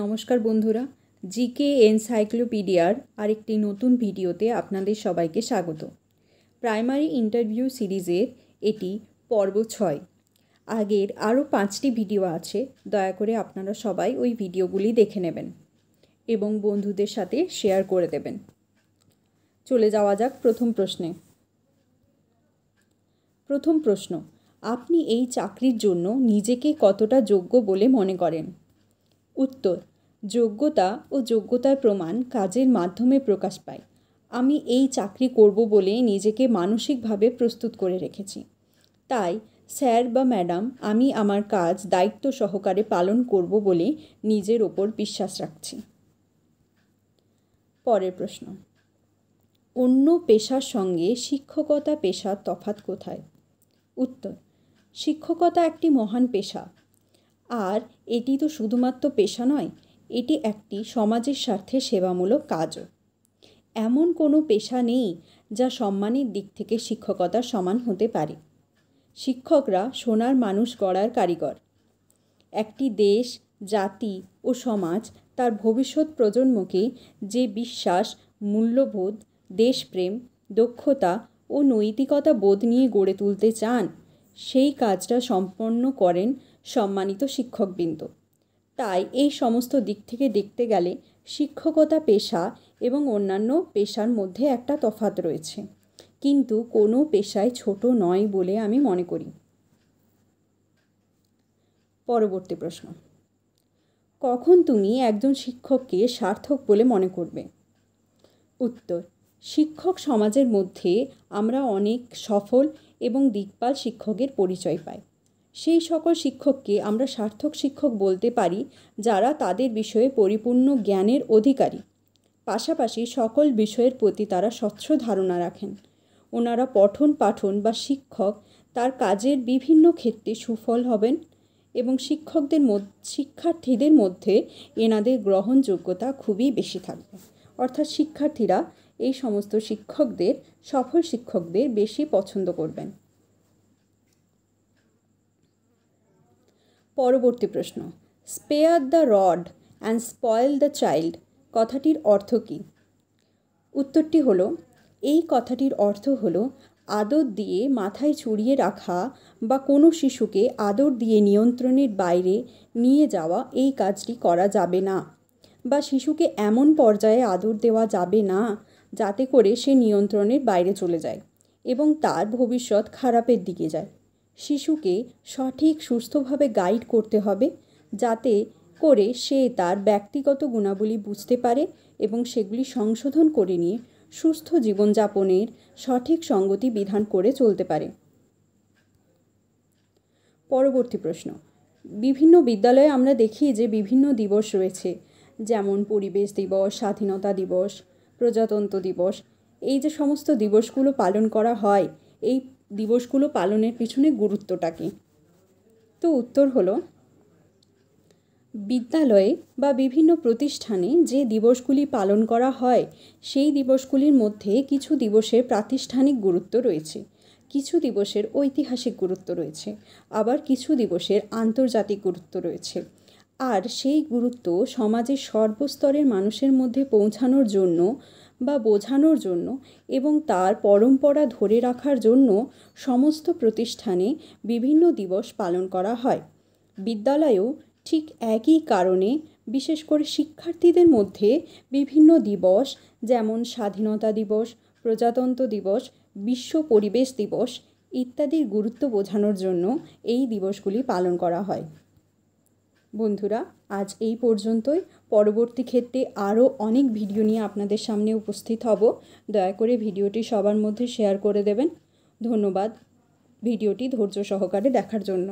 নমস্কার বন্ধুরা জিকে এনসাইক্লোপিডিয়ার আরেকটি নতুন ভিডিওতে আপনাদের সবাইকে স্বাগত প্রাইমারি ইন্টারভিউ সিরিজের এটি পর্ব ছয় আগের আরও পাঁচটি ভিডিও আছে দয়া করে আপনারা সবাই ওই ভিডিওগুলি দেখে নেবেন এবং বন্ধুদের সাথে শেয়ার করে দেবেন চলে যাওয়া যাক প্রথম প্রশ্নে প্রথম প্রশ্ন আপনি এই চাকরির জন্য নিজেকে কতটা যোগ্য বলে মনে করেন উত্তর যোগ্যতা ও যোগ্যতার প্রমাণ কাজের মাধ্যমে প্রকাশ পায় আমি এই চাকরি করব বলে নিজেকে মানসিকভাবে প্রস্তুত করে রেখেছি তাই স্যার বা ম্যাডাম আমি আমার কাজ দায়িত্ব সহকারে পালন করব বলে নিজের ওপর বিশ্বাস রাখছি পরের প্রশ্ন অন্য পেশার সঙ্গে শিক্ষকতা পেশার তফাত কোথায় উত্তর শিক্ষকতা একটি মহান পেশা আর এটি তো শুধুমাত্র পেশা নয় এটি একটি সমাজের স্বার্থে সেবামূলক কাজও এমন কোনো পেশা নেই যা সম্মানের দিক থেকে শিক্ষকতার সমান হতে পারে শিক্ষকরা সোনার মানুষ গড়ার কারিগর একটি দেশ জাতি ও সমাজ তার ভবিষ্যৎ প্রজন্মকে যে বিশ্বাস মূল্যবোধ দেশপ্রেম দক্ষতা ও নৈতিকতা বোধ নিয়ে গড়ে তুলতে চান সেই কাজটা সম্পন্ন করেন সম্মানিত শিক্ষকবৃন্দ তাই এই সমস্ত দিক থেকে দেখতে গেলে শিক্ষকতা পেশা এবং অন্যান্য পেশার মধ্যে একটা তফাত রয়েছে কিন্তু কোনো পেশায় ছোট নয় বলে আমি মনে করি পরবর্তী প্রশ্ন কখন তুমি একজন শিক্ষককে সার্থক বলে মনে করবে উত্তর শিক্ষক সমাজের মধ্যে আমরা অনেক সফল এবং দিকপাল শিক্ষকের পরিচয় পাই সেই সকল শিক্ষককে আমরা সার্থক শিক্ষক বলতে পারি যারা তাদের বিষয়ে পরিপূর্ণ জ্ঞানের অধিকারী পাশাপাশি সকল বিষয়ের প্রতি তারা স্বচ্ছ ধারণা রাখেন ওনারা পঠন পাঠন বা শিক্ষক তার কাজের বিভিন্ন ক্ষেত্রে সুফল হবেন এবং শিক্ষকদের শিক্ষার্থীদের মধ্যে এনাদের গ্রহণযোগ্যতা খুবই বেশি থাকবে অর্থাৎ শিক্ষার্থীরা এই সমস্ত শিক্ষকদের সফল শিক্ষকদের বেশি পছন্দ করবেন পরবর্তী প্রশ্ন spare the rod and spoil the child কথাটির অর্থ কী উত্তরটি হলো এই কথাটির অর্থ হলো আদর দিয়ে মাথায় ছড়িয়ে রাখা বা কোনো শিশুকে আদর দিয়ে নিয়ন্ত্রণের বাইরে নিয়ে যাওয়া এই কাজটি করা যাবে না বা শিশুকে এমন পর্যায়ে আদর দেওয়া যাবে না যাতে করে সে নিয়ন্ত্রণের বাইরে চলে যায় এবং তার ভবিষ্যৎ খারাপের দিকে যায় শিশুকে সঠিক সুস্থভাবে গাইড করতে হবে যাতে করে সে তার ব্যক্তিগত গুণাবলী বুঝতে পারে এবং সেগুলি সংশোধন করে নিয়ে সুস্থ জীবনযাপনের সঠিক সঙ্গতি বিধান করে চলতে পারে পরবর্তী প্রশ্ন বিভিন্ন বিদ্যালয়ে আমরা দেখি যে বিভিন্ন দিবস রয়েছে যেমন পরিবেশ দিবস স্বাধীনতা দিবস প্রজাতন্ত্র দিবস এই যে সমস্ত দিবসগুলো পালন করা হয় এই দিবসগুলো পালনের পিছনে গুরুত্বটা কী তো উত্তর হলো বিদ্যালয়ে বা বিভিন্ন প্রতিষ্ঠানে যে দিবসগুলি পালন করা হয় সেই দিবসগুলির মধ্যে কিছু দিবসের প্রাতিষ্ঠানিক গুরুত্ব রয়েছে কিছু দিবসের ঐতিহাসিক গুরুত্ব রয়েছে আবার কিছু দিবসের আন্তর্জাতিক গুরুত্ব রয়েছে আর সেই গুরুত্ব সমাজের সর্বস্তরের মানুষের মধ্যে পৌঁছানোর জন্য বা বোঝানোর জন্য এবং তার পরম্পরা ধরে রাখার জন্য সমস্ত প্রতিষ্ঠানে বিভিন্ন দিবস পালন করা হয় বিদ্যালয়েও ঠিক একই কারণে বিশেষ করে শিক্ষার্থীদের মধ্যে বিভিন্ন দিবস যেমন স্বাধীনতা দিবস প্রজাতন্ত্র দিবস বিশ্ব পরিবেশ দিবস ইত্যাদির গুরুত্ব বোঝানোর জন্য এই দিবসগুলি পালন করা হয় বন্ধুরা আজ এই পর্যন্তই পরবর্তী ক্ষেত্রে আরও অনেক ভিডিও নিয়ে আপনাদের সামনে উপস্থিত হব দয়া করে ভিডিওটি সবার মধ্যে শেয়ার করে দেবেন ধন্যবাদ ভিডিওটি ধৈর্য সহকারে দেখার জন্য